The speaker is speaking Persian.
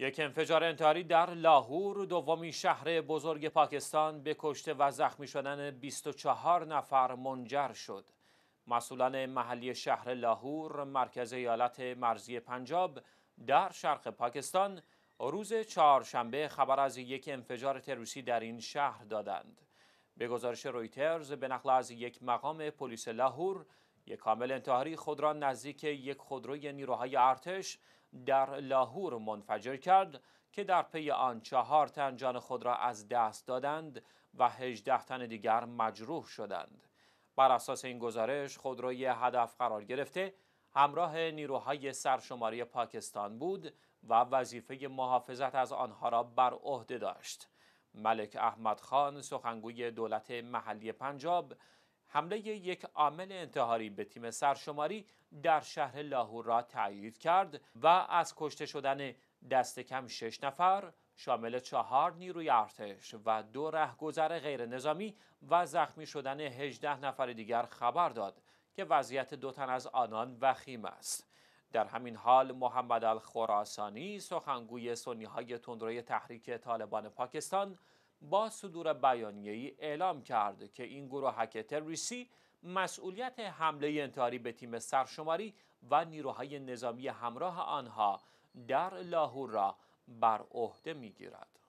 یک انفجار انتحاری در لاهور دومین شهر بزرگ پاکستان به کشته و زخمی شدن 24 نفر منجر شد. مسئولان محلی شهر لاهور مرکز ایالت مرزی پنجاب در شرق پاکستان روز چهارشنبه خبر از یک انفجار تروریستی در این شهر دادند. به گزارش رویترز به نقل از یک مقام پلیس لاهور یک کامل انتحاری خود را نزدیک یک خودروی نیروهای ارتش در لاهور منفجر کرد که در پی آن چهار تن جان خود را از دست دادند و هجده تن دیگر مجروح شدند بر اساس این گزارش خودروی هدف قرار گرفته همراه نیروهای سرشماری پاکستان بود و وظیفه محافظت از آنها را بر عهده داشت ملک احمد خان سخنگوی دولت محلی پنجاب حمله یک عامل انتحاری به تیم سرشماری در شهر لاهور را تایید کرد و از کشته شدن دست کم شش نفر شامل چهار نیروی ارتش و دو رهگذر نظامی و زخمی شدن 18 نفر دیگر خبر داد که وضعیت دو تن از آنان وخیم است. در همین حال محمد الخراسانی سخنگوی سنی های تندروی تحریک طالبان پاکستان با صدور ای اعلام کرد که این گروه تروریستی مسئولیت حمله انتحاری به تیم سرشماری و نیروهای نظامی همراه آنها در لاهور را بر عهده میگیرد.